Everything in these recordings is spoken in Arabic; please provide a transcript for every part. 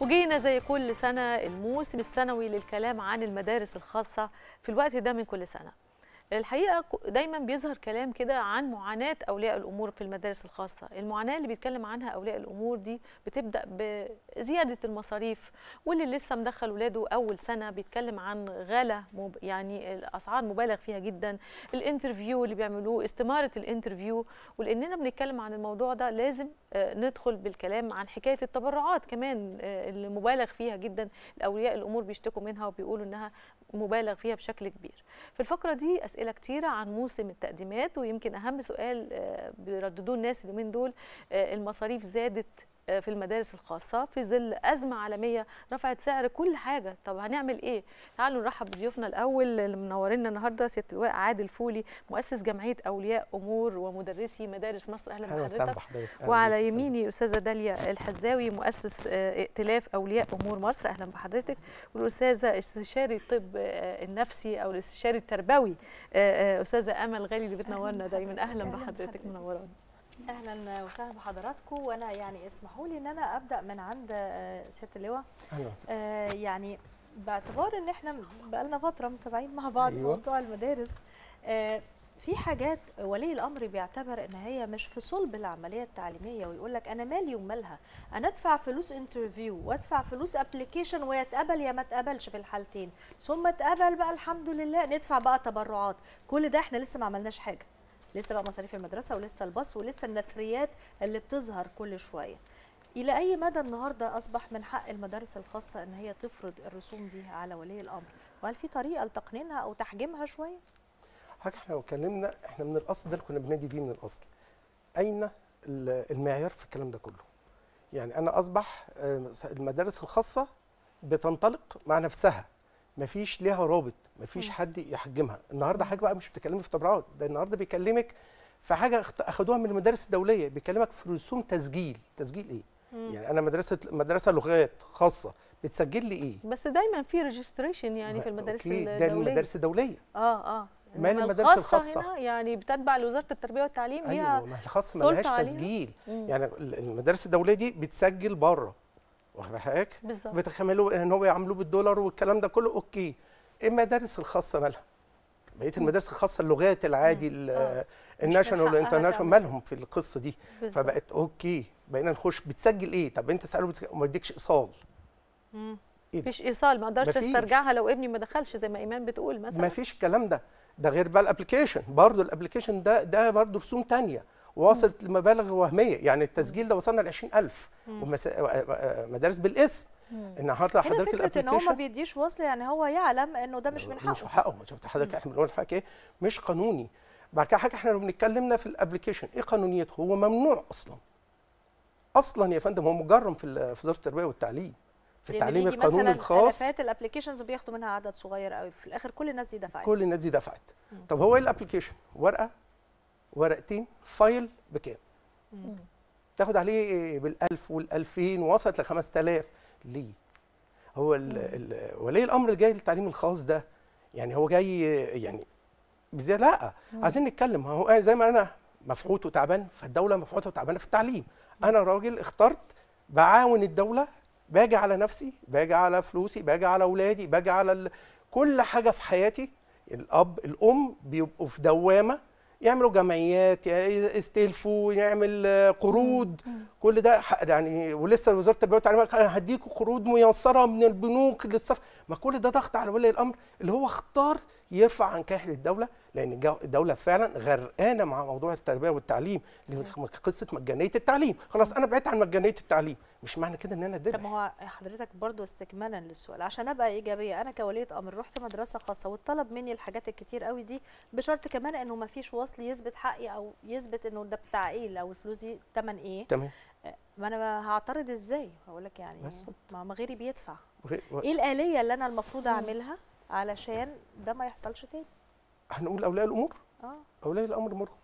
وجينا زي كل سنة الموسم السنوي للكلام عن المدارس الخاصة في الوقت ده من كل سنة الحقيقه دايما بيظهر كلام كده عن معاناه اولياء الامور في المدارس الخاصه المعاناه اللي بيتكلم عنها اولياء الامور دي بتبدا بزياده المصاريف واللي لسه مدخل ولاده اول سنه بيتكلم عن غلا مب... يعني الاسعار مبالغ فيها جدا الانترفيو اللي بيعملوه استماره الانترفيو ولاننا بنتكلم عن الموضوع ده لازم آه، ندخل بالكلام عن حكايه التبرعات كمان آه، اللي مبالغ فيها جدا لاولياء الامور بيشتكوا منها وبيقولوا انها مبالغ فيها بشكل كبير في الفقرة دي أسئلة كتيرة عن موسم التقديمات ويمكن أهم سؤال آه، بيرددوه الناس اليومين دول آه، المصاريف زادت في المدارس الخاصه في ظل ازمه عالميه رفعت سعر كل حاجه طب هنعمل ايه تعالوا نرحب بضيوفنا الاول اللي منورينا النهارده سياده اللواء عادل فولي مؤسس جمعيه اولياء امور ومدرسي مدارس مصر اهلا بحضرتك وعلى يميني استاذه داليا الحزاوي مؤسس آه، ائتلاف اولياء امور مصر اهلا بحضرتك والاستاذه استشاري الطب آه، النفسي او الاستشاري التربوي آه، استاذه امل غالي اللي بتنورنا دايما اهلا بحضرتك منورانا اهلا وسهلا بحضراتكم وانا يعني اسمحوا لي ان انا ابدا من عند سياده اللواء أيوة. آه يعني باعتبار ان احنا بقى لنا فتره متابعين مع بعض أيوة. موضوع المدارس آه، في حاجات ولي الامر بيعتبر ان هي مش في صلب العمليه التعليميه ويقول لك انا مالي ومالها انا ادفع فلوس انترفيو وادفع فلوس ابلكيشن ويتقبل يا ما اتقبلش في الحالتين ثم اتقبل بقى الحمد لله ندفع بقى تبرعات كل ده احنا لسه ما عملناش حاجه لسه بقى مصاريف المدرسه ولسه الباص ولسه النثريات اللي بتظهر كل شويه الى اي مدى النهارده اصبح من حق المدارس الخاصه ان هي تفرض الرسوم دي على ولي الامر وهل في طريقه لتقنينها او تحجيمها شويه حاجه احنا لو اتكلمنا احنا من الاصل ده اللي كنا بنادي بيه من الاصل اين المعيار في الكلام ده كله يعني انا اصبح آه، المدارس الخاصه بتنطلق مع نفسها مفيش ليها رابط مفيش حد يحجمها النهارده حاجه بقى مش بتكلمي في تبرعات ده النهارده بيكلمك في حاجه اخدوها من المدارس الدوليه بيكلمك في رسوم تسجيل تسجيل ايه مم. يعني انا مدرسه مدرسه لغات خاصه بتسجل لي ايه بس دايما في ريجستريشن يعني في المدارس الدوليه ده المدارس الدوليه اه اه مال المدارس الخاصة هنا يعني بتتبع لوزارة التربية والتعليم أيوة هي الخاصة ما لهاش تسجيل مم. يعني المدارس الدولية دي بتسجل بره واخد بالك بتخيلوا ان هو يعملوه بالدولار والكلام ده كله اوكي المدارس الخاصه مالها بقيه المدارس الخاصه اللغات العادي آه. الناشونال والانترناشونال مالهم في القصه دي بالزبط. فبقت اوكي بقينا نخش بتسجل ايه طب انت ساله وما يديكش ايصال إيه مفيش ايصال ما اقدرش استرجعها لو ابني ما دخلش زي ما ايمان بتقول مثلا مفيش الكلام ده ده غير بقى الابلكيشن برضه الابلكيشن ده ده برضه رسوم ثانيه وصلت لمبالغ وهميه يعني التسجيل ده وصلنا ل 20000 مدارس بالاسم النهارده حضرتك الابلكيشن فكره ان هو ما بيديش وصل يعني هو يعلم انه ده مش من حقه مش حقه شفت حضرتك احنا بنقول لحضرتك ايه مش قانوني بعد كده حاجه احنا لو بنتكلمنا في الابلكيشن ايه قانونيته هو ممنوع اصلا اصلا يا فندم هو مجرم في في وزاره التربيه والتعليم في التعليم القانوني الخاص مثلا الابلكيشنز وبياخدوا منها عدد صغير قوي في الاخر كل الناس دي دفعت كل الناس دي دفعت طب هو ايه الابلكيشن ورقه ورقتين فايل بكام تاخد عليه بال1000 وال2000 ووصلت ل5000 ليه هو ولي الامر اللي جاي للتعليم الخاص ده يعني هو جاي يعني لا مم. عايزين نتكلم هو زي ما انا مفحوط وتعبان فالدوله مفحوطه وتعبانه في التعليم انا راجل اخترت بعاون الدوله باجي على نفسي باجي على فلوسي باجي على اولادي باجي على كل حاجه في حياتي الاب الام بيبقوا في دوامه يعملوا جمعيات يستلفوا يعمل قروض كل ده يعني ولسه وزاره التربيه والتعليم انا هديكوا قروض ميسره من البنوك للصرف ما كل ده ضغط على ولي الامر اللي هو اختار يرفع عن كاهل الدوله لان الدوله فعلا غرقانه مع موضوع التربيه والتعليم قصه مجانيه التعليم خلاص انا بعدت عن مجانيه التعليم مش معنى كده ان انا دلع طب هو حضرتك برضو استكمالا للسؤال عشان ابقى ايجابيه انا كوليه امر رحت مدرسه خاصه واتطلب مني الحاجات الكتير قوي دي بشرط كمان انه ما فيش وصل يثبت حقي او يثبت انه ده بتاع ايه او الفلوس دي ثمن ايه تمام آه، ما انا هعترض ازاي هقول لك يعني ما غيري بيدفع ايه الاليه اللي انا المفروض اعملها علشان ده ما يحصلش تاني هنقول اولياء الامور اه اولياء الامر مرهم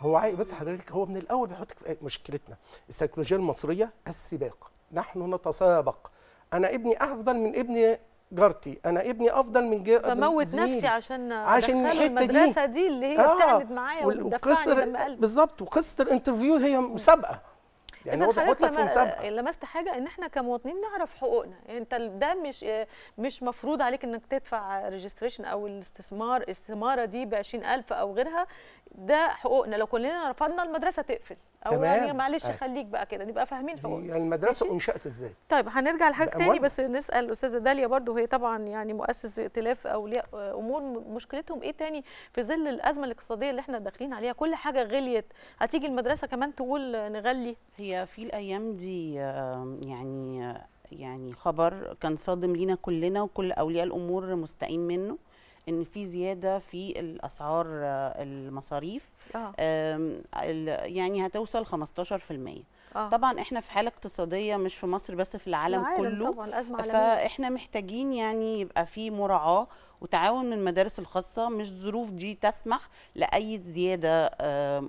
هو عاي بس حضرتك هو من الاول بيحطك في مشكلتنا السيكولوجيه المصريه السباق نحن نتسابق انا ابني افضل من ابن جارتي انا ابني افضل من جي... بموت نفسي عشان عشان الحته دي. دي اللي هي آه. بتعمد معايا وقصه بالظبط وقصه الانترفيو هي مسابقه يعني هو بيحطك في مسابقه لمست حاجه ان احنا كمواطنين نعرف حقوقنا يعني انت ده مش مش مفروض عليك انك تدفع ريجستريشن او الاستثمار استثماره دي ب 20000 او غيرها ده حقوقنا لو كلنا رفضنا المدرسه تقفل او يعني تمام. يعني معلش آه. خليك بقى كده نبقى فاهمين حقوق يعني المدرسه انشات ازاي طيب هنرجع لحاجه تاني بس نسال الاستاذه داليا برضو هي طبعا يعني مؤسس ائتلاف اولياء امور مشكلتهم ايه تاني في ظل الازمه الاقتصاديه اللي احنا داخلين عليها كل حاجه غليت هتيجي المدرسه كمان تقول نغلي هي في الايام دي آه، يعني آه، يعني خبر كان صادم لينا كلنا وكل اولياء الامور مستائين منه ان في زياده في الاسعار آه، المصاريف آه. يعني هتوصل 15% آه. طبعا احنا في حاله اقتصاديه مش في مصر بس في العالم, كله طبعاً أزمة فاحنا محتاجين يعني يبقى في مراعاه وتعاون من المدارس الخاصه مش الظروف دي تسمح لاي زياده آه،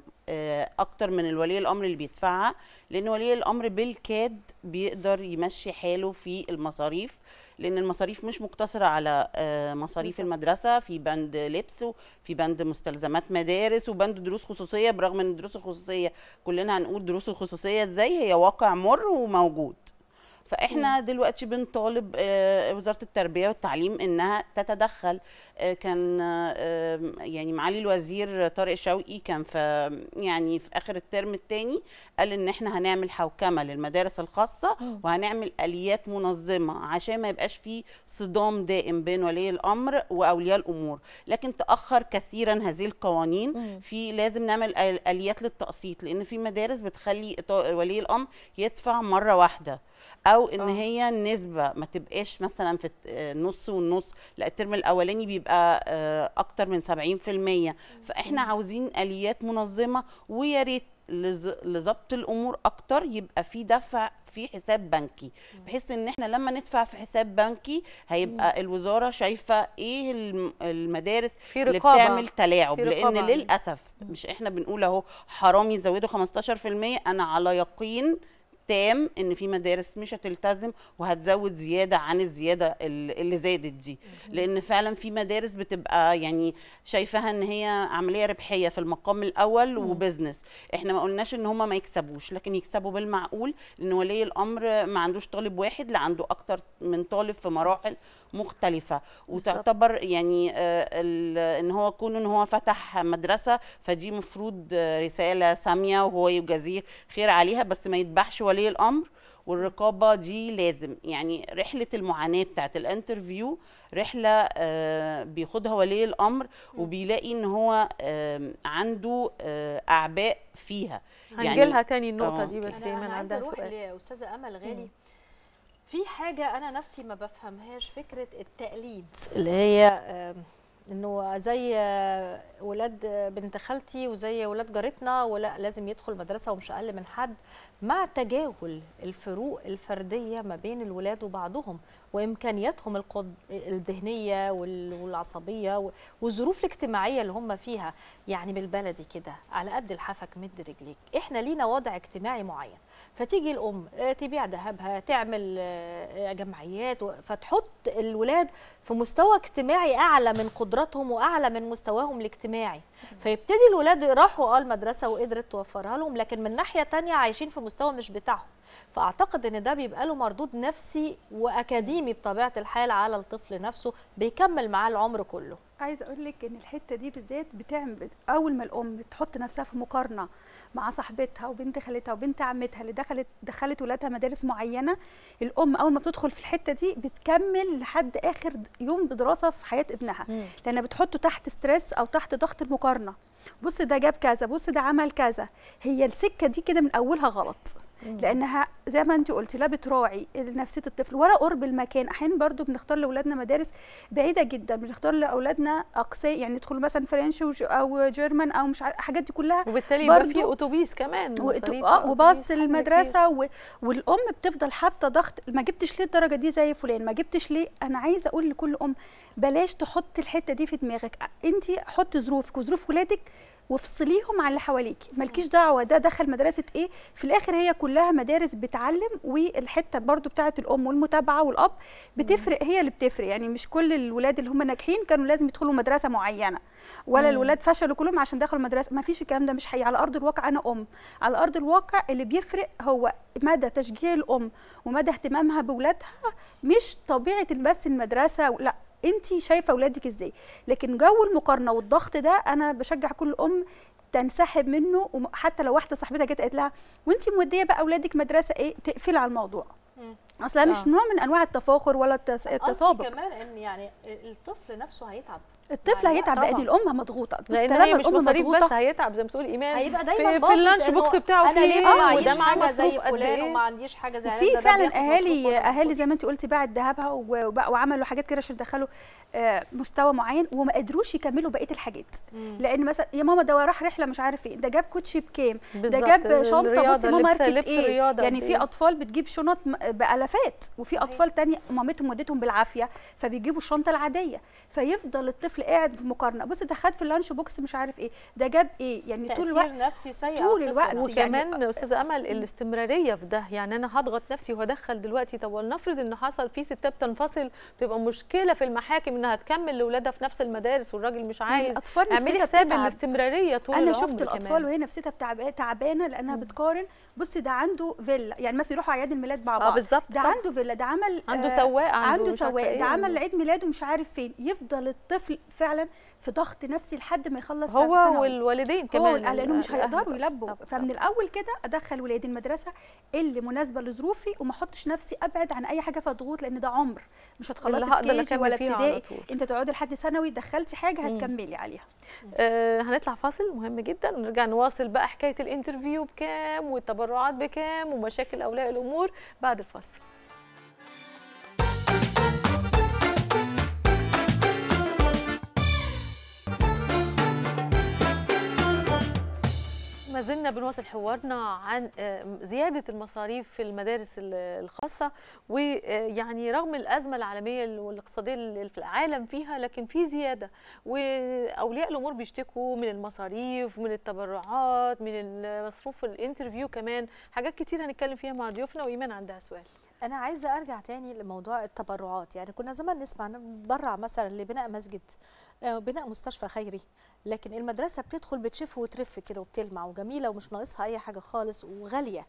اكتر من الولي الامر اللي بيدفعها لان ولي الامر بالكاد بيقدر يمشي حاله في المصاريف لان المصاريف مش مقتصره على آه، مصاريف بالزبط. المدرسه في بند لبس وفي بند مستلزمات مدارس وبند دروس خصوصيه برغم ان الدروس الخصوصيه كلنا هنقول دروس الخصوصيه ازاي هي واقع مر وموجود فاحنا دلوقتي بنطالب آه، وزاره التربيه والتعليم انها تتدخل آه، كان آه، يعني معالي الوزير طارق شوقي كان في يعني في اخر الترم الثاني قال ان احنا هنعمل حوكمه للمدارس الخاصه وهنعمل اليات منظمه عشان ما يبقاش في صدام دائم بين ولي الامر واولياء الامور لكن تاخر كثيرا هذه القوانين في لازم نعمل اليات للتقسيط لان في مدارس بتخلي ولي الامر يدفع مره واحده او او ان أوه. هي النسبه ما تبقاش مثلا في آه، نص والنص لا الترم الاولاني بيبقى آه، اكتر من 70% فاحنا عاوزين اليات منظمه ويا ريت لظبط الامور اكتر يبقى في دفع في حساب بنكي بحيث ان احنا لما ندفع في حساب بنكي هيبقى الوزاره شايفه ايه المدارس في اللي بتعمل تلاعب لان للاسف مش احنا بنقول اهو حرام يزودوا 15% انا على يقين تام ان في مدارس مش هتلتزم وهتزود زياده عن الزياده اللي زادت دي لان فعلا في مدارس بتبقى يعني شايفاها ان هي عمليه ربحيه في المقام الاول وبزنس احنا ما قلناش ان هم ما يكسبوش لكن يكسبوا بالمعقول لان ولي الامر ما عندوش طالب واحد لا عنده اكتر من طالب في مراحل مختلفه وتعتبر يعني آه، ان هو كون ان هو فتح مدرسه فدي مفروض رساله ساميه وهو يجازيه خير عليها بس ما يتبحش ولي الامر والرقابه دي لازم يعني رحله المعاناه بتاعت الانترفيو رحله آه، بيخدها ولي الامر وبيلاقي ان هو عنده آه، اعباء فيها يعني هنجيلها يعني تاني النقطه دي بس من عندها سؤال استاذه امل غالي في حاجه انا نفسي ما بفهمهاش فكره التقليد اللي هي انه زي آه، ولاد آه، بنت خالتي وزي ولاد جارتنا ولا لازم يدخل مدرسه ومش اقل من حد مع تجاهل الفروق الفرديه ما بين الولاد وبعضهم وامكانياتهم الذهنيه والعصبيه والظروف الاجتماعيه اللي هم فيها يعني بالبلدي كده على قد الحفك مد رجليك احنا لينا وضع اجتماعي معين فتيجي الام آه، تبيع ذهبها تعمل آه، آه، جمعيات فتحط الولاد في مستوى اجتماعي اعلى من قدراتهم واعلى من مستواهم الاجتماعي فيبتدي الولاد راحوا اه المدرسه وقدرت توفرها لهم لكن من ناحيه تانية عايشين في مستوى مش بتاعهم فاعتقد ان ده بيبقى له مردود نفسي واكاديمي بطبيعه الحال على الطفل نفسه بيكمل معاه العمر كله عايزه اقول لك ان الحته دي بالذات بتعمل اول ما الام تحط نفسها في مقارنه مع صاحبتها وبنت خالتها وبنت عمتها اللي دخلت دخلت ولادها مدارس معينه الام اول ما بتدخل في الحته دي بتكمل لحد اخر يوم بدراسه في حياه ابنها لانها بتحطه تحت ستريس او تحت ضغط المقارنه بص ده جاب كذا بص ده عمل كذا هي السكه دي كده من اولها غلط لانها زي ما انت قلتي لا بتراعي نفسيه الطفل ولا قرب المكان احيانا برضو بنختار لاولادنا مدارس بعيده جدا بنختار لاولادنا اقسام يعني يدخلوا مثلا فرنش او جيرمان او مش عارف الحاجات دي كلها وبالتالي يبقى في اتوبيس كمان اه وباص المدرسه و... والام بتفضل حاطه ضغط ما جبتش ليه الدرجه دي زي فلان ما جبتش ليه انا عايزه اقول لكل ام بلاش تحط الحته دي في دماغك انت حط ظروفك وظروف ولادك وافصليهم عن اللي حواليكي مالكيش دعوه ده دخل مدرسه ايه في الاخر هي كلها مدارس بتعلم والحته برضو بتاعه الام والمتابعه والاب بتفرق هي اللي بتفرق يعني مش كل الولاد اللي هم ناجحين كانوا لازم يدخلوا مدرسه معينه ولا مم. الولاد فشلوا كلهم عشان دخلوا مدرسه ما فيش الكلام ده مش حقيقي على ارض الواقع انا ام على ارض الواقع اللي بيفرق هو مدى تشجيع الام ومدى اهتمامها بولادها مش طبيعه بس المدرسه لا انت شايفه اولادك ازاي لكن جو المقارنه والضغط ده انا بشجع كل ام تنسحب منه وحتى لو واحده صاحبتها جت قالت لها وانت موديه بقى اولادك مدرسه ايه تقفل على الموضوع اصلا مش آه. نوع من انواع التفاخر ولا التسابق آه، كمان ان يعني الطفل نفسه هيتعب الطفل أيوة، هيتعب لان الام مضغوطه لان هي مش مصاريف بس هيتعب زي ما بتقول ايمان هيبقى دايما في, في اللانش بوكس بتاعه في آه،, اه وده معاه مصروف قد ايه وما عنديش حاجه زي في فعلا اهالي اهالي زي ما انت قلتي باعت ذهبها وعملوا حاجات كده عشان دخلوا آه، مستوى معين وما قدروش يكملوا بقيه الحاجات لان مثلا يا ماما ده راح رحله مش عارف ايه ده جاب كوتشي بكام ده جاب شنطه بصي ماما ماركت ايه يعني في اطفال بتجيب شنط بالافات وفي اطفال ثانيه مامتهم ودتهم بالعافيه فبيجيبوا الشنطه العاديه فيفضل الطفل الطفل قاعد في مقارنه بص ده خد في اللانش بوكس مش عارف ايه ده جاب ايه يعني طول الوقت نفسي سيء طول الوقت يعني وكمان يعني استاذه امل الاستمراريه في ده يعني انا هضغط نفسي وهدخل دلوقتي طب ولنفرض ان حصل في ستات بتنفصل تبقى مشكله في المحاكم انها تكمل لاولادها في نفس المدارس والراجل مش عايز اعملي حساب الاستمراريه طول انا شفت الاطفال وهي نفسيتها تعبانه لانها بتقارن بص ده عنده فيلا يعني مثلا يروحوا اعياد الميلاد مع آه، بعض بالظبط ده عنده فيلا ده عمل عنده سواق عنده, عنده سواق ده إيه، عمل عيد ميلاده مش عارف فين يفضل الطفل فعلا في ضغط نفسي لحد ما يخلص هو سنة والوالدين كمان هو لانه مش يعني هيقدروا يلبوا فمن الاول كده ادخل ولادي المدرسه اللي مناسبه لظروفي وما احطش نفسي ابعد عن اي حاجه فيها ضغوط لان ده عمر مش هتخلصي في كيجي ولا ابتدائي انت تقعدي لحد ثانوي دخلتي حاجه هتكملي عليها آه هنطلع فاصل مهم جدا نرجع نواصل بقى حكايه الانترفيو بكام والتبرعات بكام ومشاكل اولياء الامور بعد الفاصل ما زلنا بنواصل حوارنا عن آه، زيادة المصاريف في المدارس الخاصة ويعني رغم الأزمة العالمية والاقتصادية اللي في العالم فيها لكن في زيادة وأولياء الأمور بيشتكوا من المصاريف من التبرعات من مصروف الانترفيو كمان حاجات كتير هنتكلم فيها مع ضيوفنا وإيمان عندها سؤال أنا عايزة أرجع تاني لموضوع التبرعات يعني كنا زمان نسمع نبرع مثلا لبناء مسجد آه، بناء مستشفى خيري لكن المدرسه بتدخل بتشف وترف كده وبتلمع وجميله ومش ناقصها اي حاجه خالص وغاليه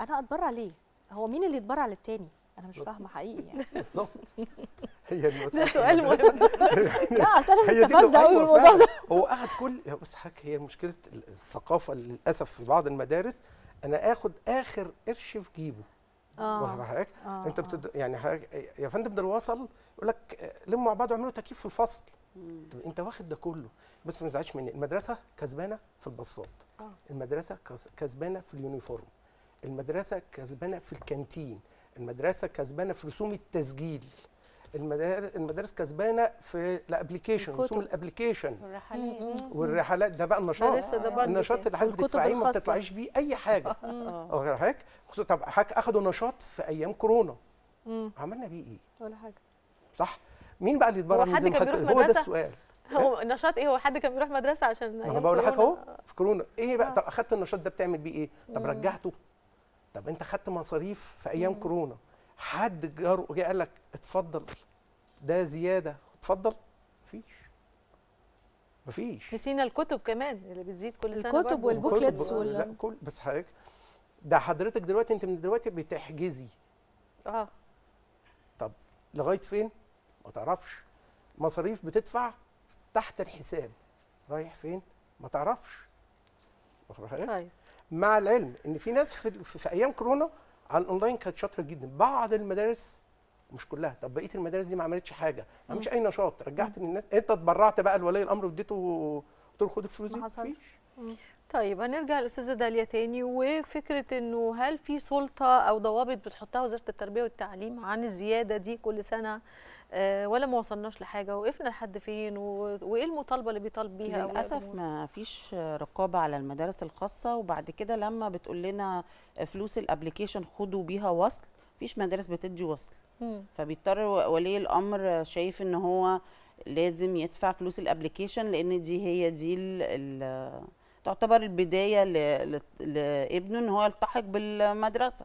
انا اتبرع ليه هو مين اللي يتبرع للتاني انا مش فاهمه حقيقي يعني بالظبط هي دي ده سؤال مهم لا اصل انا مستفزه قوي من أيوة، الموضوع ده هو قعد كل يا بص حضرتك هي مشكله الثقافه للاسف في بعض المدارس انا اخد اخر قرش في جيبه آه. واخد حضرتك آه، انت بتد... يعني حضرتك يا فندم ده الوصل يقول لك لموا مع بعض واعملوا تكييف في الفصل طب انت واخد ده كله بس ما تزعلش مني المدرسه كسبانه في الباصات اه. المدرسه كسبانه في اليونيفورم المدرسه كسبانه في الكانتين المدرسه كسبانه في رسوم التسجيل المدارس كسبانه في الابلكيشن رسوم الابلكيشن والرحلات ده بقى النشاط النشاط اللي حضرتك بتدفعيه ما بتدفعيش بيه اي حاجه واخد حضرتك طب حضرتك اخدوا نشاط في ايام كورونا عملنا بيه ايه؟ ولا حاجه صح مين بقى اللي يتبرع من ميزان حد هو ده السؤال هو نشاط ايه هو حد كان بيروح مدرسه عشان انا بقول لحضرتك اهو في كورونا ايه بقى آه. طب اخدت النشاط ده بتعمل بيه ايه طب رجعته طب انت خدت مصاريف في ايام كورونا حد جه قال لك اتفضل ده زياده اتفضل مفيش مفيش نسينا الكتب كمان اللي بتزيد كل سنه الكتب والبوكلتس وال... لا كل بس حضرتك ده حضرتك دلوقتي انت من دلوقتي بتحجزي اه طب لغايه فين ما تعرفش مصاريف بتدفع تحت الحساب رايح فين ما تعرفش طيب. مع العلم ان في ناس في, في, في ايام كورونا على الاونلاين كانت شاطره جدا بعض المدارس مش كلها طب بقيه المدارس دي ما عملتش حاجه ما عملتش اي نشاط رجعت الناس انت تبرعت بقى لولي الامر واديته قلت له خد الفلوس دي ما حصلش طيب هنرجع للاستاذه داليا تاني وفكره انه هل في سلطه او ضوابط بتحطها وزاره التربيه والتعليم عن الزياده دي كل سنه آه، ولا ما وصلناش لحاجه وقفنا لحد فين وايه المطالبه اللي بيطالب بيها للاسف ما فيش رقابه على المدارس الخاصه وبعد كده لما بتقول لنا فلوس الابلكيشن خدوا بيها وصل فيش مدارس بتدي وصل فبيضطر ولي الامر شايف ان هو لازم يدفع فلوس الابلكيشن لان دي هي دي ال تعتبر البدايه لابنه ان هو يلتحق بالمدرسه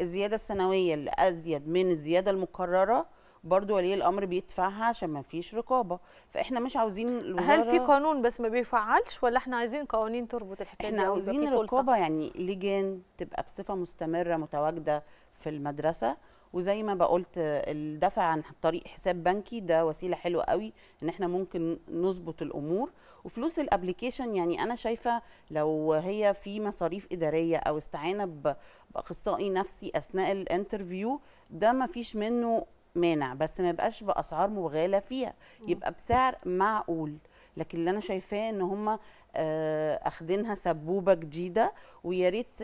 الزياده السنويه اللي ازيد من الزياده المقرره برضو ولي الامر بيدفعها عشان ما فيش رقابه فاحنا مش عاوزين الوزاره هل في قانون بس ما بيفعلش ولا احنا عايزين قوانين تربط الحكايه احنا عاوزين رقابه يعني لجان تبقى بصفه مستمره متواجده في المدرسه وزي ما بقولت الدفع عن طريق حساب بنكي ده وسيله حلوه قوي ان احنا ممكن نظبط الامور وفلوس الابلكيشن يعني انا شايفه لو هي في مصاريف اداريه او استعانه باخصائي نفسي اثناء الانترفيو ده ما فيش منه مانع بس ما يبقاش باسعار مبالغه فيها يبقى بسعر معقول لكن اللي انا شايفاه ان هم آه، اخدينها سبوبه جديده ويا ريت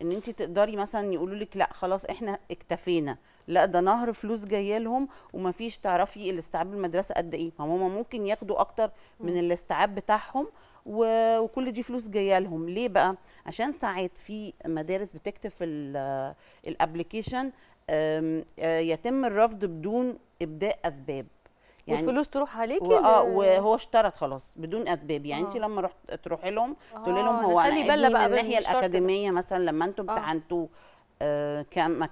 ان انت تقدري مثلا يقولوا لك لا خلاص احنا اكتفينا لا ده نهر فلوس جايه لهم ومفيش تعرفي الاستيعاب المدرسه قد ايه ما هم ممكن ياخدوا اكتر من الاستيعاب بتاعهم وكل دي فلوس جايه لهم ليه بقى عشان ساعات في مدارس بتكتب في الابلكيشن آه، يتم الرفض بدون ابداء اسباب يعني والفلوس تروح عليكي اه وهو اشترط خلاص بدون اسباب يعني انت آه. لما رحت تروحي لهم آه تقولي لهم آه، هو انا من الناحيه الاكاديميه مثلا لما انتم امتحنتوا آه كم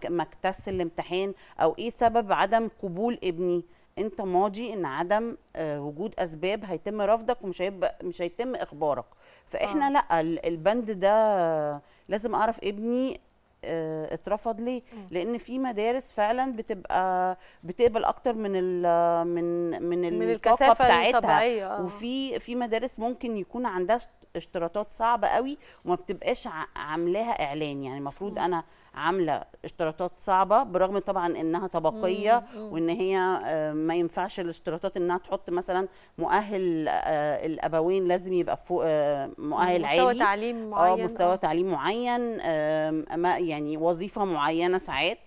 الامتحان او ايه سبب عدم قبول ابني انت ماضي ان عدم آه وجود اسباب هيتم رفضك ومش هيبقى مش هيتم اخبارك فاحنا آه. لا البند ده لازم اعرف ابني آه، اترفض ليه لان في مدارس فعلا بتبقى بتقبل اكتر من الـ من من, من الطاقه بتاعتها آه. وفي في مدارس ممكن يكون عندها اشتراطات صعبه قوي وما بتبقاش عاملاها اعلان يعني المفروض انا عامله اشتراطات صعبه برغم طبعا انها طبقيه وان هي آه، ما ينفعش الاشتراطات انها تحط مثلا مؤهل آه، الابوين لازم يبقى فوق آه، مؤهل مستوى عالي مستوى تعليم معين اه مستوى تعليم معين ما يعني وظيفه معينه ساعات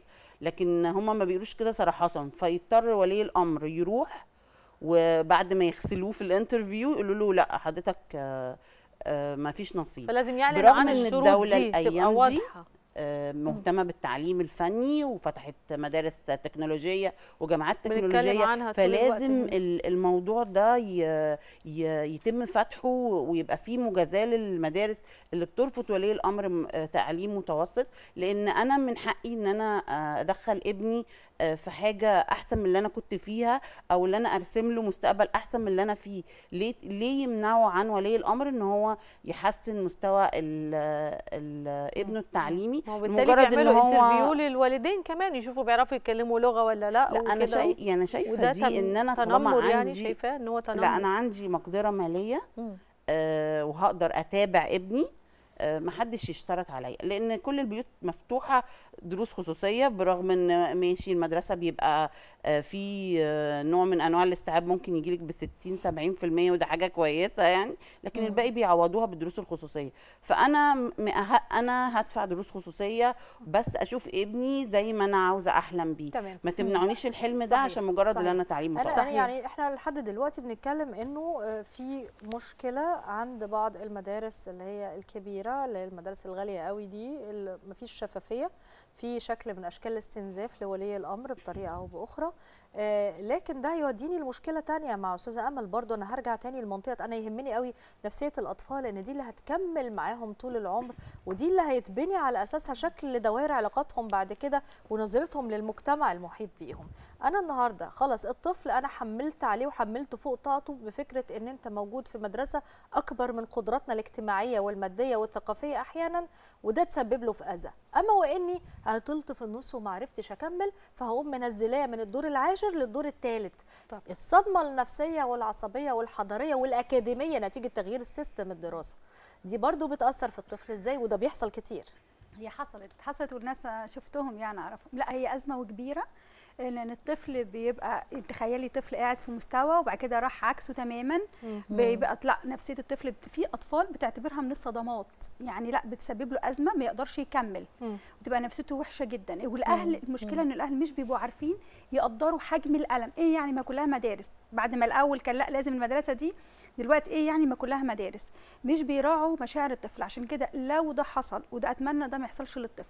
لكن هم ما بيقولوش كده صراحه فيضطر ولي الامر يروح وبعد ما يغسلوه في الانترفيو يقولوا له لا حضرتك ما فيش نصيب فلازم يعلن عن الشروط دي تبقى واضحه آه، مهتمه بالتعليم الفني وفتحت مدارس تكنولوجيه وجامعات تكنولوجيه فلازم الموضوع ده يتم فتحه ويبقى فيه مجازاه للمدارس اللي بترفض ولي الامر آه، تعليم متوسط لان انا من حقي ان انا آه، ادخل ابني في حاجه احسن من اللي انا كنت فيها او اللي انا ارسم له مستقبل احسن من اللي انا فيه ليه ليه يمنعه عن ولي الامر ان هو يحسن مستوى ابنه التعليمي مجرد ان هو انترفيو للوالدين كمان يشوفوا بيعرفوا يتكلموا لغه ولا لا لا انا شايف يعني شايفه دي ان انا طالما يعني، عندي يعني شايفاه ان هو تنمر لا انا عندي مقدره ماليه آه وهقدر اتابع ابني ما حدش يشترط عليا لان كل البيوت مفتوحه دروس خصوصيه برغم ان ماشي المدرسه بيبقى آه، في آه، نوع من انواع الاستيعاب ممكن يجي لك ب 60 70% وده حاجه كويسه يعني لكن الباقي بيعوضوها بالدروس الخصوصيه فانا أه، انا هدفع دروس خصوصيه بس اشوف ابني زي ما انا عاوزه احلم بيه تمام. ما تمنعونيش الحلم ده عشان مجرد ان انا تعليم مقاطع صحيح. يعني احنا لحد دلوقتي بنتكلم انه في مشكله عند بعض المدارس اللي هي الكبيره الكبيره اللي هي المدارس الغاليه قوي دي اللي مفيش شفافيه في شكل من اشكال الاستنزاف لولي الامر بطريقه او باخرى آه لكن ده يوديني لمشكله ثانيه مع استاذه امل برضو انا هرجع ثاني لمنطقه انا يهمني قوي نفسيه الاطفال لان دي اللي هتكمل معاهم طول العمر ودي اللي هيتبني على اساسها شكل دوائر علاقاتهم بعد كده ونظرتهم للمجتمع المحيط بيهم انا النهارده خلاص الطفل انا حملت عليه وحملته فوق طاقته بفكره ان انت موجود في مدرسه اكبر من قدراتنا الاجتماعيه والماديه والثقافيه احيانا وده تسبب له في اذى اما واني قتلت في النص وما عرفتش اكمل فهقوم منزلاه من الدور العاشر للدور الثالث الصدمه النفسيه والعصبيه والحضاريه والاكاديميه نتيجه تغيير السيستم الدراسه دي برضو بتاثر في الطفل ازاي وده بيحصل كتير هي حصلت حصلت والناس شفتهم يعني اعرفهم لا هي ازمه وكبيره لان الطفل بيبقى تخيلي طفل قاعد في مستوى وبعد كده راح عكسه تماما بيبقى لا نفسيه الطفل في اطفال بتعتبرها من الصدمات يعني لا بتسبب له ازمه ما يقدرش يكمل وتبقى نفسيته وحشه جدا والاهل المشكله ان الاهل مش بيبقوا عارفين يقدروا حجم الالم ايه يعني ما كلها مدارس بعد ما الاول كان لا لازم المدرسه دي دلوقتي ايه يعني ما كلها مدارس مش بيراعوا مشاعر الطفل عشان كده لو ده حصل وده اتمنى ده ما يحصلش للطفل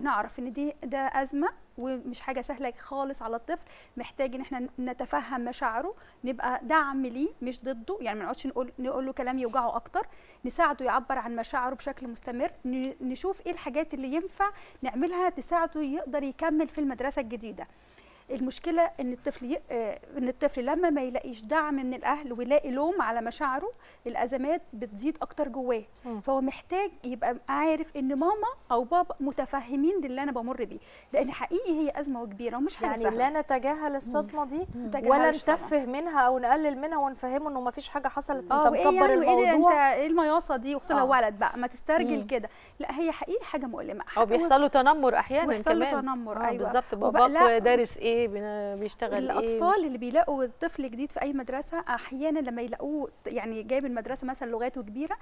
نعرف ان دي ده ازمه ومش حاجه سهله خالص على الطفل محتاج ان احنا نتفهم مشاعره نبقى دعم ليه مش ضده يعني ما نقعدش نقول نقول له كلام يوجعه اكتر نساعده يعبر عن مشاعره بشكل مستمر نشوف ايه الحاجات اللي ينفع نعملها تساعده يقدر يكمل في المدرسه الجديده المشكله ان الطفل ي... آه، ان الطفل لما ما يلاقيش دعم من الاهل ويلاقي لوم على مشاعره الازمات بتزيد اكتر جواه فهو محتاج يبقى عارف ان ماما او بابا متفهمين للي انا بمر بيه لان حقيقي هي ازمه كبيره ومش حاجه يعني لا نتجاهل الصدمه دي ولا نتفه منها او نقلل منها ونفهمه انه ما فيش حاجه حصلت آه، انت مكبر يعني الموضوع انت ايه المياصه دي وخصوصا آه. ولد بقى ما تسترجل كده لا هي حقيقي حاجه مؤلمه او بيحصل له تنمر احيانا كمان بيحصل له تنمر آه، ايوه بالظبط باباك دارس ايه ايه بيشتغل إيه، الاطفال ايه اللي بيلاقوا طفل جديد في اي مدرسه احيانا لما يلاقوه يعني جاي من المدرسه مثلا لغاته كبيره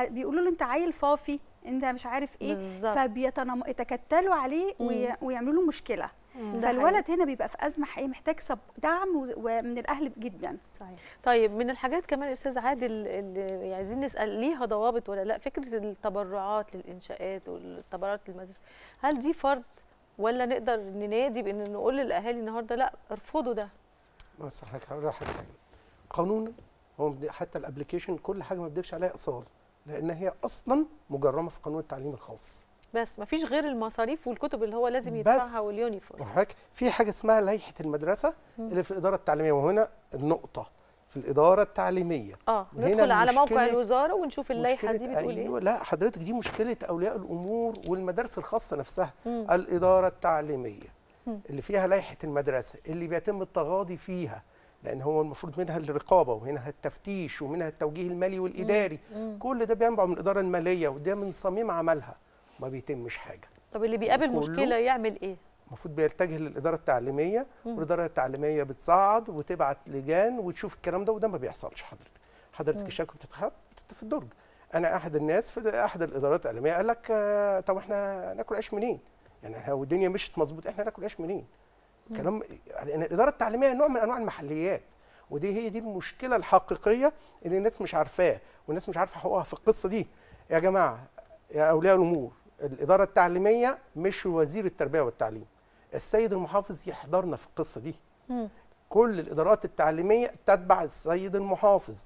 بيقولوا له انت عيل فافي انت مش عارف ايه فبيتكتلوا عليه ويعملوا له مشكله فالولد هنا بيبقى في ازمه حقيقيه محتاج دعم ومن الاهل جدا صحيح طيب من الحاجات كمان استاذ عادل اللي يعني عايزين نسال ليها ضوابط ولا لا فكره التبرعات للانشاءات والتبرعات للمدارس هل دي فرض ولا نقدر ننادي بان نقول للاهالي النهارده لا ارفضوا ده بس حضرتك هقول حاجه قانون قانونا هو حتى الابلكيشن كل حاجه ما بيضيفش عليها اقساط لان هي اصلا مجرمه في قانون التعليم الخاص بس ما فيش غير المصاريف والكتب اللي هو لازم يدفعها واليونيفورم بس في حاجه اسمها لائحه المدرسه اللي في الاداره التعليميه وهنا النقطه في الاداره التعليميه اه ندخل على موقع الوزاره ونشوف اللائحه دي بتقول أيوة ايه لا حضرتك دي مشكله اولياء الامور والمدارس الخاصه نفسها مم. الاداره التعليميه مم. اللي فيها لائحه المدرسه اللي بيتم التغاضي فيها لان هو المفروض منها الرقابه ومنها التفتيش ومنها التوجيه المالي والاداري مم. كل ده بينبع من الاداره الماليه وده من صميم عملها ما بيتمش حاجه طب اللي بيقابل مشكله يعمل ايه المفروض بيتجه للاداره التعليميه والاداره التعليميه بتصعد وتبعت لجان وتشوف الكلام ده وده ما بيحصلش حضرتك حضرتك الشكوى بتتحط في الدرج انا احد الناس في احد الادارات التعليميه قال لك آه، طب احنا ناكل عيش منين يعني لو الدنيا مشت مظبوط احنا ناكل عيش منين كلام يعني الاداره التعليميه نوع من انواع المحليات ودي هي دي المشكله الحقيقيه اللي الناس مش عارفاه والناس مش عارفه حقوقها في القصه دي يا جماعه يا اولياء الامور الاداره التعليميه مش وزير التربيه والتعليم السيد المحافظ يحضرنا في القصه دي كل الادارات التعليميه تتبع السيد المحافظ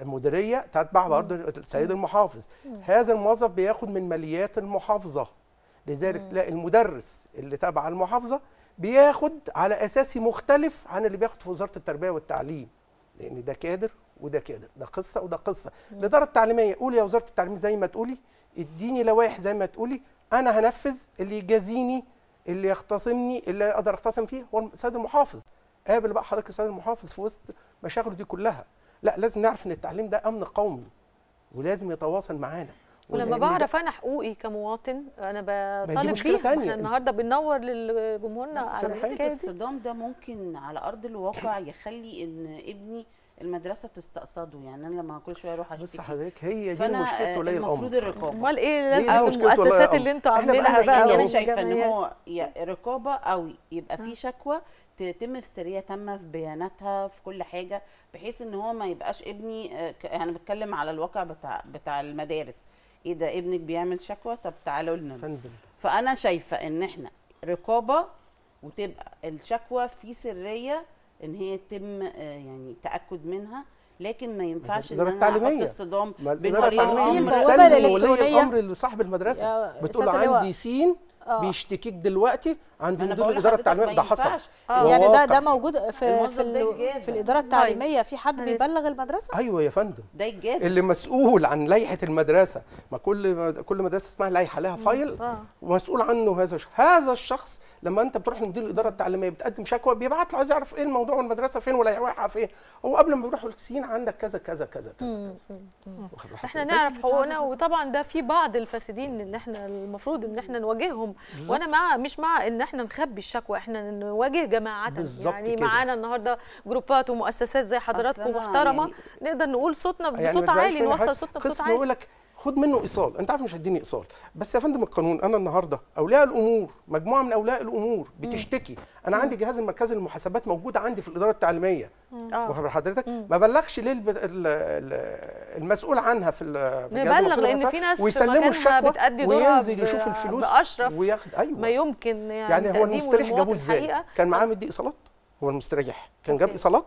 المديريه تتبع برضه السيد المحافظ هذا الموظف بياخد من ماليات المحافظه لذلك تلاقي لا المدرس اللي تبع المحافظه بياخد على اساسي مختلف عن اللي بياخد في وزاره التربيه والتعليم لان ده كادر وده كادر ده قصه وده قصه الاداره التعليميه قولي يا وزاره التعليم زي ما تقولي اديني لوائح زي ما تقولي انا هنفذ اللي يجازيني اللي يختصمني اللي اقدر اختصم فيه هو السيد المحافظ قابل بقى حضرتك السيد المحافظ في وسط مشاغله دي كلها لا لازم نعرف ان التعليم ده امن قومي ولازم يتواصل معانا ولما بعرف انا حقوقي كمواطن انا بطالب بيه احنا النهارده بننور لجمهورنا على الحكايه بس الصدام ده ممكن على ارض الواقع يخلي ان ابني المدرسه تستقصده يعني انا لما كل شويه اروح اشتكي بس حضرتك هي دي مشكلته ليه الامر المفروض الرقابه امال ايه لازم المؤسسات اللي انتوا عاملينها بقى يعني انا شايفه ان هو يعني رقابه او يبقى في شكوى تتم في سريه تامه في بياناتها في كل حاجه بحيث ان هو ما يبقاش ابني آه، انا بتكلم على الواقع بتاع بتاع المدارس ايه ده ابنك بيعمل شكوى طب تعالوا لنا فندم فانا شايفه ان احنا رقابه وتبقى الشكوى في سريه ان هي يتم آه، يعني تاكد منها لكن ما ينفعش ان انا احط الصدام بالطريقه الامر الالكترونيه الامر لصاحب المدرسه بتقول عندي سين آه. بيشتكيك دلوقتي عند مدير الاداره التعليميه ده حصل آه. يعني ده ده موجود في في, في الاداره التعليميه طيب. في حد بيبلغ المدرسه ايوه يا فندم ده الجازم اللي مسؤول عن لائحه المدرسه ما كل كل مدرسه اسمها لائحه لها فايل ومسؤول آه. عنه هذا هذا الشخص لما انت بتروح لمدير الاداره التعليميه بتقدم شكوى بيبعت له عايز يعرف ايه الموضوع والمدرسه فين ولا فين هو قبل ما بيروحوا الكسين عندك كذا كذا كذا كذا كذا احنا نعرف حقوقنا وطبعا ده في بعض الفاسدين اللي احنا المفروض ان احنا نواجههم وانا مع مش مع ان احنا نخبي الشكوى احنا نواجه جماعه يعني معانا النهارده جروبات ومؤسسات زي حضراتكم محترمه يعني نقدر نقول صوتنا يعني بصوت يعني عالي نوصل صوتنا بصوت عالي يقول لك خد منه ايصال انت عارف مش هديني ايصال بس يا فندم القانون انا النهارده اولياء الامور مجموعه من اولياء الامور بتشتكي انا عندي جهاز المركز للمحاسبات موجود عندي في الاداره التعليميه آه. واخد حضرتك ما بلغش ليه المسؤول عنها في نبلغ لان في ناس ويسلموا الشكوى وينزل يشوف الفلوس باشرف وياخد ايوه ما يمكن يعني, يعني هو المستريح جابوه ازاي؟ كان معاه مدي ايصالات هو المستريح كان جاب ايصالات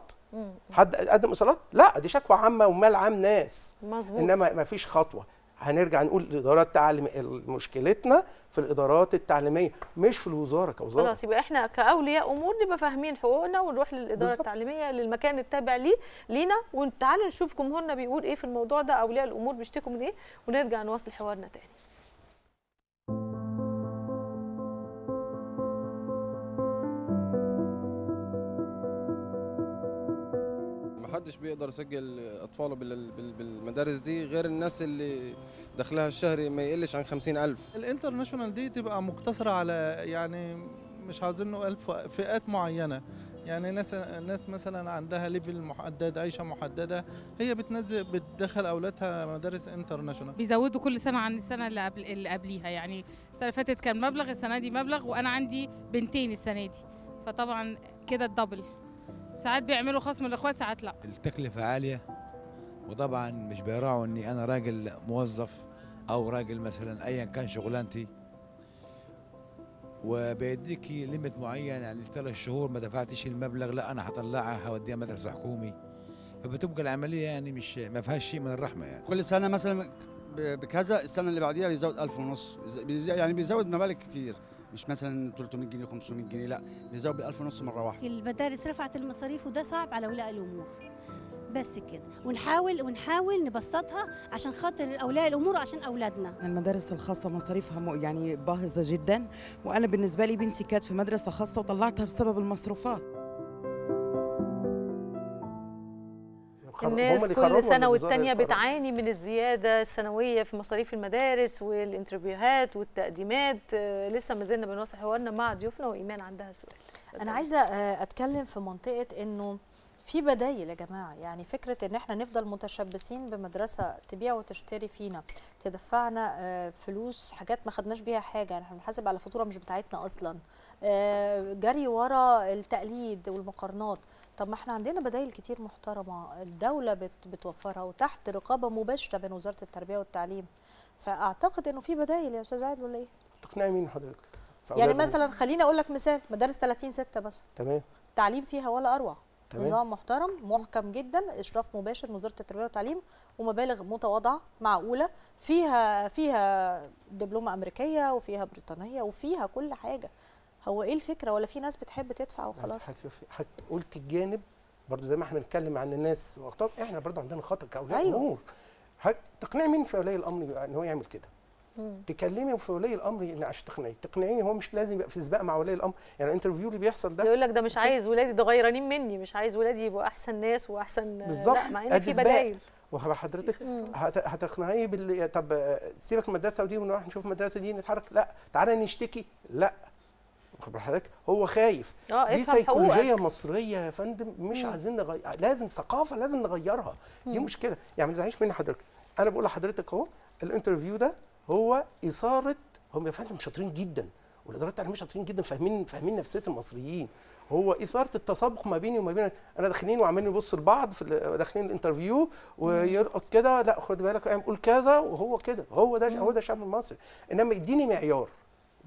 حد قدم ايصالات؟ لا دي شكوى عامه ومال عام ناس مظبوط انما ما فيش خطوه هنرجع نقول الادارات تعلم مشكلتنا في الادارات التعليميه مش في الوزاره كوزاره خلاص يبقى احنا كاولياء امور نبقى فاهمين حقوقنا ونروح للاداره بالزبط. التعليميه للمكان التابع لي لينا وتعالوا نشوف جمهورنا بيقول ايه في الموضوع ده اولياء الامور بيشتكوا من ايه ونرجع نواصل حوارنا تاني حدش بيقدر يسجل اطفاله بالمدارس دي غير الناس اللي دخلها الشهري ما يقلش عن 50000 الانترناشونال دي تبقى مقتصره على يعني مش عايزين نقول فئات معينه يعني ناس ناس مثلا عندها ليفل محدد عيشه محدده هي بتنزل بتدخل اولادها مدارس انترناشونال بيزودوا كل سنه عن السنه اللي قبل اللي قبليها يعني السنه اللي فاتت كان مبلغ السنه دي مبلغ وانا عندي بنتين السنه دي فطبعا كده الدبل ساعات بيعملوا خصم الاخوات ساعات لا التكلفه عاليه وطبعا مش بيراعوا اني انا راجل موظف او راجل مثلا ايا كان شغلانتي وبيديكي ليميت معين يعني ثلاث شهور ما دفعتش المبلغ لا انا هطلعها هوديها مدرسه حكومي فبتبقى العمليه يعني مش ما فيهاش شيء من الرحمه يعني كل سنه مثلا بكذا السنه اللي بعديها بيزود ألف ونص يعني بيزود مبالغ كتير مش مثلا 300 جنيه 500 جنيه لا بيزود بال1000 ونص مره واحده المدارس رفعت المصاريف وده صعب على اولياء الامور بس كده ونحاول ونحاول نبسطها عشان خاطر اولياء الامور وعشان اولادنا المدارس الخاصه مصاريفها يعني باهظه جدا وانا بالنسبه لي بنتي كانت في مدرسه خاصه وطلعتها بسبب المصروفات الناس كل سنه والثانيه بتعاني من الزياده السنويه في مصاريف المدارس والانترفيوهات والتقديمات آه، لسه ما زلنا بنواصل حوارنا مع ضيوفنا وايمان عندها سؤال انا عايزه آه، اتكلم في منطقه انه في بدايل يا جماعه يعني فكره ان احنا نفضل متشبثين بمدرسه تبيع وتشتري فينا تدفعنا آه، فلوس حاجات ما خدناش بيها حاجه يعني احنا بنحاسب على فاتوره مش بتاعتنا اصلا جري ورا التقليد والمقارنات طب ما احنا عندنا بدائل كتير محترمه الدوله بت بتوفرها وتحت رقابه مباشره من وزاره التربيه والتعليم فاعتقد انه في بدائل يا استاذ عادل ولا ايه؟ تقنعي مين حضرتك؟ يعني مثلا خليني اقول لك مثال مدارس 30 6 بس تمام التعليم فيها ولا اروع تمام. نظام محترم محكم جدا اشراف مباشر من وزاره التربيه والتعليم ومبالغ متواضعه معقوله فيها فيها دبلومه امريكيه وفيها بريطانيه وفيها كل حاجه هو ايه الفكره ولا في ناس بتحب تدفع يعني وخلاص حضرتك قلت الجانب برضو زي ما احنا بنتكلم عن الناس واخطاء احنا برضو عندنا خطا كاولياء أيوه. امور تقنع مين في ولي الامر ان هو يعمل كده تكلمي في ولي الامر ان عشان تقنعيه تقنعيه هو مش لازم يبقى في سباق مع ولي الامر يعني الانترفيو اللي بيحصل ده يقول لك ده مش عايز ولادي ده غيرانين مني مش عايز ولادي يبقوا احسن ناس واحسن بالظبط مع ان في بدايل وحضرتك هتقنعيه بال طب سيبك المدرسه ودي ونروح نشوف المدرسه دي نتحرك لا تعالى نشتكي لا واخد حضرتك هو خايف آه دي سيكولوجيه مصريه يا فندم مش مم. عايزين نغير لازم ثقافه لازم نغيرها دي مشكله يعني ما تزعليش مني حضرتك انا بقول لحضرتك اهو الانترفيو ده هو اثاره هم يا فندم شاطرين جدا والادارات التعليميه شاطرين جدا فاهمين فاهمين نفسيه المصريين هو اثاره التسابق ما بيني وما بينك انا داخلين وعمالين نبص لبعض في داخلين الانترفيو ويرقط كده لا خد بالك انا بقول كذا وهو كده هو ده هو ده الشعب المصري انما يديني معيار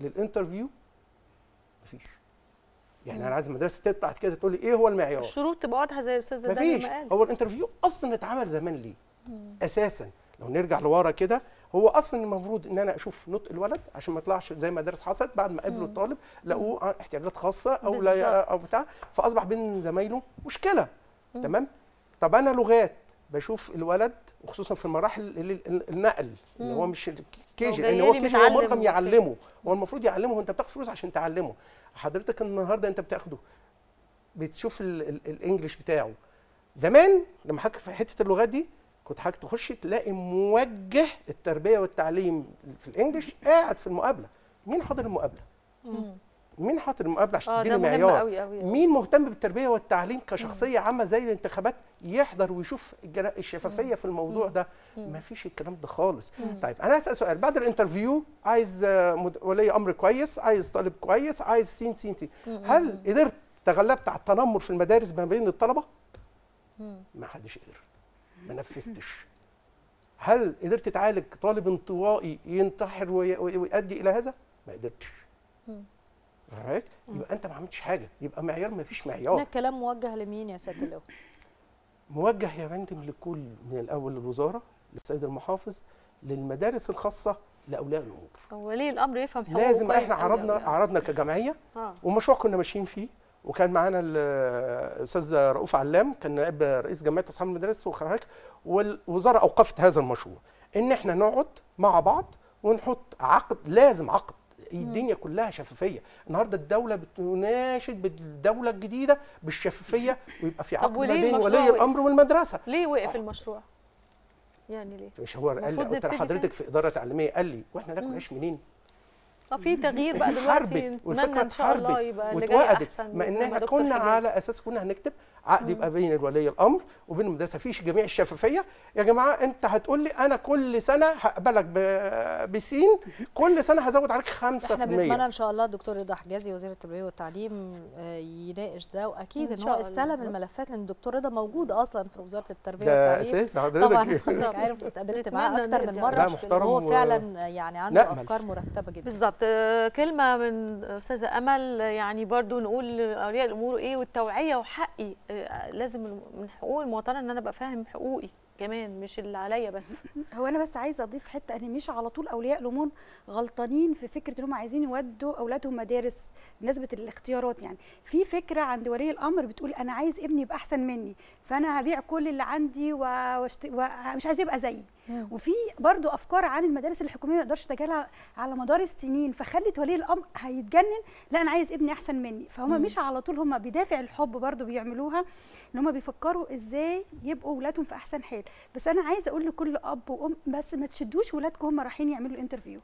للانترفيو مفيش يعني انا عايز المدرسه تطلع كده تقول لي ايه هو المعيار الشروط تبقى واضحه زي الاستاذ ده مفيش هو الانترفيو اصلا اتعمل زمان ليه مم. اساسا لو نرجع لورا كده هو اصلا المفروض ان انا اشوف نطق الولد عشان ما يطلعش زي ما درس حصلت بعد ما قابله الطالب لقوه آه، احتياجات خاصه او بالزبط. لا او بتاع فاصبح بين زمايله مشكله مم. تمام طب انا لغات بشوف الولد وخصوصا في المراحل النقل اللي هو مش كيجي ان هو كيجي مرغم يعلمه هو المفروض يعلمه انت بتاخد فلوس عشان تعلمه حضرتك النهارده انت بتاخده بتشوف الانجليش بتاعه زمان لما حضرتك في حته اللغات دي كنت حضرتك تخش تلاقي موجه التربيه والتعليم في الانجليش قاعد في المقابله مين حاضر المقابله؟ مين حاطط المقابله عشان آه، تديني معيار مين مهتم بالتربيه والتعليم كشخصيه عامه زي الانتخابات يحضر ويشوف الشفافيه في الموضوع ده ما فيش الكلام ده خالص مم. طيب انا هسال سؤال بعد الانترفيو عايز آه، ولي امر كويس عايز طالب كويس عايز سين سين سين مم. هل قدرت تغلبت على التنمر في المدارس ما بين الطلبه مم. ما حدش قدر ما نفذتش هل قدرت تعالج طالب انطوائي ينتحر ويؤدي الى هذا ما قدرتش مم. معاك يبقى انت ما عملتش حاجه يبقى معيار ما فيش معيار هنا الكلام موجه لمين يا سياده الاخوه موجه يا فندم لكل من الاول للوزاره للسيد المحافظ للمدارس الخاصه لاولياء الامور ولي الامر يفهم حقوقه لازم احنا عرضنا يعني. عرضنا كجمعيه آه. ومشروع كنا ماشيين فيه وكان معانا الاستاذ رؤوف علام كان نائب رئيس جمعيه اصحاب المدارس وخرج والوزاره اوقفت هذا المشروع ان احنا نقعد مع بعض ونحط عقد لازم عقد الدنيا كلها شفافيه النهارده الدوله بتناشد بالدوله الجديده بالشفافيه ويبقى في عقد ما بين ولي الامر والمدرسه ليه وقف المشروع يعني ليه مش هو قال لي حضرتك في اداره تعليميه قال لي واحنا ناكل عيش منين آه، في تغيير بقى دلوقتي حربت والفكره احسن ما ان احنا كنا على اساس كنا هنكتب عقد يبقى بين ولي الامر وبين المدرسه فيش جميع الشفافيه يا جماعه انت هتقول لي انا كل سنه هقبلك بسين كل سنه هزود عليك 5% احنا بنتمنى ان شاء الله الدكتور رضا حجازي وزير التربيه والتعليم آه، يناقش ده واكيد ان, هو استلم الملفات لان الدكتور رضا موجود اصلا في وزاره التربيه والتعليم ده اساس حضرتك طبعا حضرتك عارف اتقابلت معاه اكتر من مره هو فعلا يعني عنده افكار مرتبه جدا بالظبط بالظبط آه، كلمه من استاذه امل يعني برضو نقول لاولياء الامور ايه والتوعيه وحقي آه، لازم من حقوق المواطنه ان انا ابقى فاهم حقوقي كمان مش اللي عليا بس هو انا بس عايزه اضيف حته ان مش على طول اولياء الامور غلطانين في فكره انهم عايزين يودوا اولادهم مدارس بمناسبه الاختيارات يعني في فكره عند ولي الامر بتقول انا عايز ابني يبقى احسن مني فانا هبيع كل اللي عندي ومش واشت... و... عايز يبقى زيي وفي برضو افكار عن المدارس الحكوميه ما اقدرش اتجاهلها على مدار السنين فخلت ولي الامر هيتجنن لا انا عايز ابني احسن مني فهم مش على طول هم بدافع الحب برضو بيعملوها ان هم بيفكروا ازاي يبقوا ولادهم في احسن حال بس انا عايزه اقول لكل اب وام بس ما تشدوش ولادكم هم رايحين يعملوا انترفيو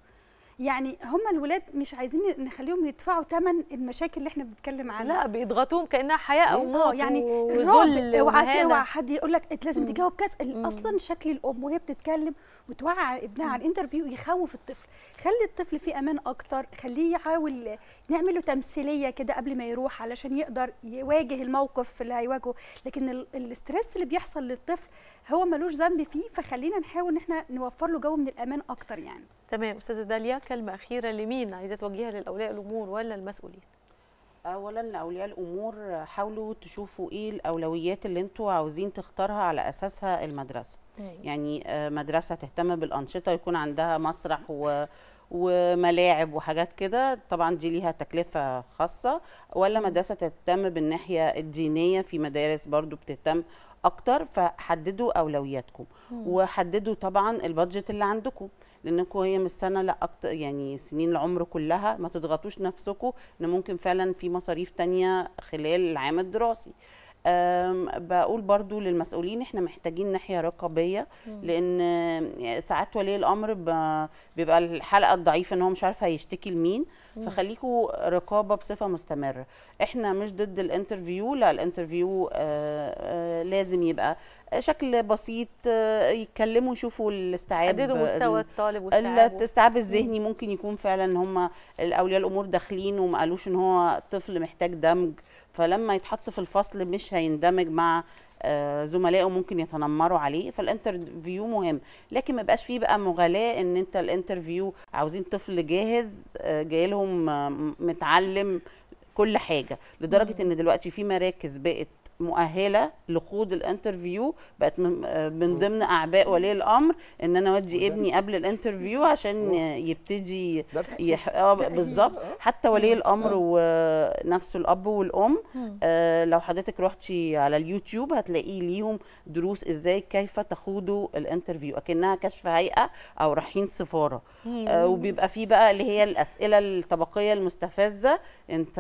يعني هم الولاد مش عايزين نخليهم يدفعوا ثمن المشاكل اللي احنا بنتكلم عنها لا بيضغطوهم كانها حياه او آه، موت يعني الرعب اوعى اوعى حد يقول لك لازم تجاوب كذا اصلا شكل الام وهي بتتكلم وتوعى ابنها على الانترفيو يخوف الطفل خلي الطفل في امان اكتر خليه يحاول نعمل له تمثيليه كده قبل ما يروح علشان يقدر يواجه الموقف اللي هيواجهه لكن الاسترس اللي بيحصل للطفل هو ملوش ذنب فيه فخلينا نحاول ان احنا نوفر له جو من الامان اكتر يعني تمام استاذه داليا كلمه اخيره لمين عايزه توجهها للاولياء الامور ولا المسؤولين اولا اولياء الامور حاولوا تشوفوا ايه الاولويات اللي انتوا عاوزين تختارها على اساسها المدرسه مم. طيب. يعني آه، مدرسه تهتم بالانشطه يكون عندها مسرح و وملاعب وحاجات كده طبعا دي ليها تكلفة خاصة ولا مدرسة تهتم بالناحية الدينية في مدارس برضو بتهتم أكتر فحددوا أولوياتكم وحددوا طبعا البادجت اللي عندكم لانكم هي مش سنه لا يعني سنين العمر كلها ما تضغطوش نفسكم ان ممكن فعلا في مصاريف تانية خلال العام الدراسي بقول برضو للمسؤولين احنا محتاجين ناحيه رقابيه لان ساعات ولي الامر بيبقى الحلقه الضعيفه ان هو مش عارف هيشتكي لمين فخليكوا رقابه بصفه مستمره احنا مش ضد الانترفيو لا الانترفيو آه، آه، لازم يبقى شكل بسيط آه، يتكلموا يشوفوا الاستيعاب حددوا إيه مستوى الطالب الاستيعاب الذهني ممكن يكون فعلا هم الاولياء الامور داخلين وما قالوش ان هو طفل محتاج دمج فلما يتحط في الفصل مش هيندمج مع آه، زملائه ممكن يتنمروا عليه فالانترفيو مهم لكن ما بقاش فيه بقى مغالاه ان انت الانترفيو عاوزين طفل جاهز آه، جاي لهم آه، متعلم كل حاجه لدرجه ان دلوقتي في مراكز بقت مؤهله لخوض الانترفيو بقت من ضمن اعباء ولي الامر ان انا اودي ابني قبل الانترفيو عشان يبتدي يح... اه بالظبط آه. حتى ولي الامر ونفسه الاب والام آه، لو حضرتك رحتي على اليوتيوب هتلاقي ليهم دروس ازاي كيف تخوضوا الانترفيو اكنها كشف هيئه او رايحين سفاره آه، وبيبقى فيه بقى اللي هي الاسئله الطبقيه المستفزه انت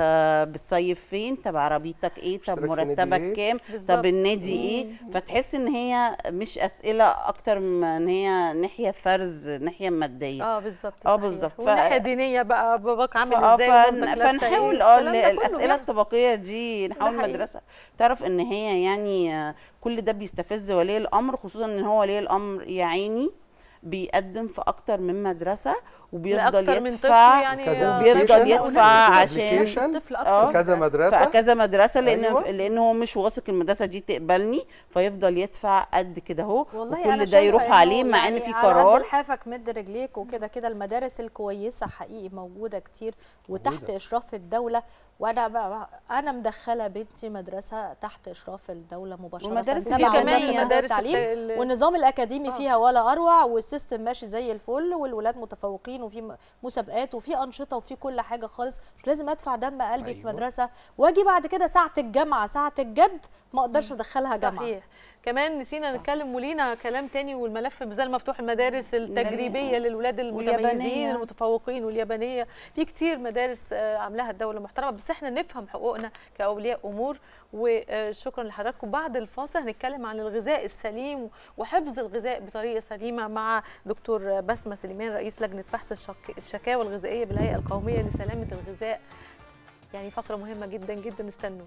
بتصيف فين طب عربيتك ايه طب مرتبك كام طب النادي ايه فتحس ان هي مش اسئله اكتر من ان هي ناحيه فرز ناحيه ماديه اه بالظبط اه بالظبط وناحيه دينيه بقى باباك عامل آه، ازاي فنحاول إيه؟ اه الاسئله الطبقيه دي نحاول مدرسه تعرف ان هي يعني كل ده بيستفز ولي الامر خصوصا ان هو ولي الامر يا عيني بيقدم في اكتر من مدرسه وبيفضل يدفع يعني بيفضل يدفع عشان في كذا مدرسه في كذا مدرسه لان أيوة. لان هو مش واثق المدرسه دي تقبلني فيفضل يدفع قد كده اهو وكل ده يروح عليه مع ان يعني في قرار حافك مد رجليك وكده كده المدارس الكويسه حقيقي موجوده كتير وتحت اشراف الدوله وانا بقى انا مدخله بنتي مدرسه تحت اشراف الدوله مباشره ومدارس كمان المدارس والنظام الاكاديمي آه. فيها ولا اروع والسيستم ماشي زي الفل والولاد متفوقين تمارين وفي مسابقات وفي انشطه وفي كل حاجه خالص مش لازم ادفع دم قلبي أيوة. في مدرسه واجي بعد كده ساعه الجامعه ساعه الجد ما اقدرش ادخلها جامعه صحيح كمان نسينا نتكلم ولينا كلام تاني والملف مازال مفتوح المدارس التجريبيه للولاد المتميزين المتفوقين واليابانيه في كتير مدارس آه، عاملاها الدوله محترمه بس احنا نفهم حقوقنا كاولياء امور وشكرا لحضراتكم بعد الفاصل هنتكلم عن الغذاء السليم وحفظ الغذاء بطريقه سليمه مع دكتور بسمه سليمان رئيس لجنه بحث الشكاوى الغذائيه بالهيئه القوميه لسلامه الغذاء يعني فقره مهمه جدا جدا استنوا